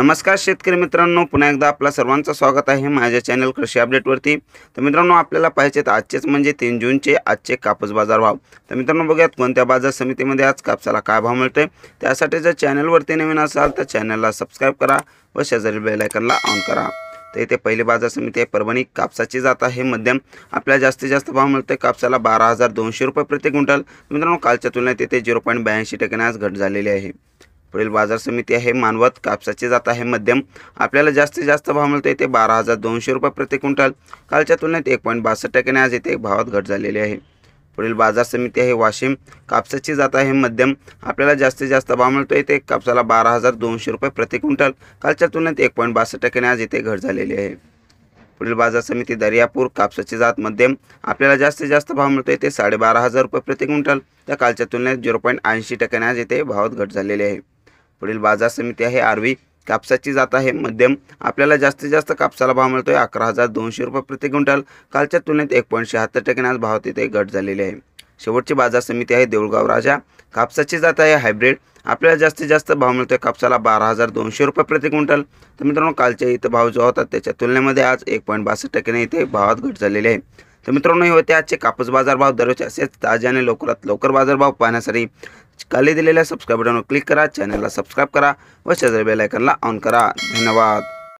नमस्कार शेतकरी मित्रांनो पुन्हा एकदा आपला सर्वांचं स्वागत आहे माझ्या चॅनल कृषी अपडेटवरती तर मित्रांनो आपल्याला पाहिजेत आजचेच म्हणजे तीन जूनचे आजचे कापूस बाजार भाव तर मित्रांनो बघूयात कोणत्या बाजार समितीमध्ये आज कापसाला काय भाव मिळतोय त्यासाठी जर चॅनलवरती नवीन असाल तर चॅनलला सबस्क्राईब करा व शेजारी बेलायकनला ऑन करा तर इथे पहिली बाजार समिती आहे परभणी कापसाची जात आहे मध्यम आपल्याला जास्तीत जास्त भाव मिळतो कापसाला बारा हजार दोनशे रुपये प्रति क्विंटल मित्रांनो कालच्या तुलनेत इथे झिरो पॉईंट ब्याऐंशी आज घट झालेली आहे पुढील बाजार समिती आहे मानवत कापसाची जात आहे मध्यम आपल्याला जास्तीत जास्त भाव मिळतो येथे बारा हजार दोनशे रुपये प्रति क्विंटल कालच्या तुलनेत एक पॉईंट बासष्ट टक्क्याने आज येथे भावात घट झालेली आहे पुढील बाजार समिती आहे वाशिम कापसाची जात आहे मध्यम आपल्याला जास्तीत जास्त भाव मिळतो येथे कापसाला बारा हजार दोनशे रुपये प्रति क्विंटल कालच्या तुलनेत एक पॉईंट बासष्ट टक्क्याने आज येथे घट झालेली आहे पुढील बाजार समिती दर्यापूर कापसाची जात मध्यम आपल्याला जास्तीत जास्त भाव मिळतो येथे साडेबारा हजार रुपये प्रति क्विंटल तर कालच्या तुलनेत झिरो पॉईंट ऐंशी टक्क्याने आज येथे भावात घट झालेली आहे पुढील बाजार समिती आहे आरवी कापसाची जात आहे मध्यम आपल्याला जास्तीत जास्त कापसाला भाव मिळतोय अकरा हजार दोनशे रुपये प्रति क्विंटल कालच्या तुलनेत एक पॉईंट शहात्तर टक्क्याने आज भाव तिथे घट झालेली आहे शेवटची बाजार समिती आहे देऊळगाव राजा कापसाची जात आहे हायब्रिड आपल्याला जास्तीत जास्त भाव मिळतोय कापसाला बारा हजार दोनशे रुपये प्रति क्विंटल तर मित्रांनो कालच्या इथं भाव जो होता त्याच्या तुलनेमध्ये आज एक पॉईंट बासष्ट टक्क्याने इथे भावात घट झालेली आहे तर मित्रांनो हे होते आजचे कापूस बाजारभाव दररोज असेच ताजे आणि लवकरात लवकर बाजारभाव पाहण्यासाठी खाली दिलेल्या सबस्क्राईब बटनवर क्लिक करा चॅनलला सबस्क्राईब करा व शेजारी बेलायकनला ऑन करा धन्यवाद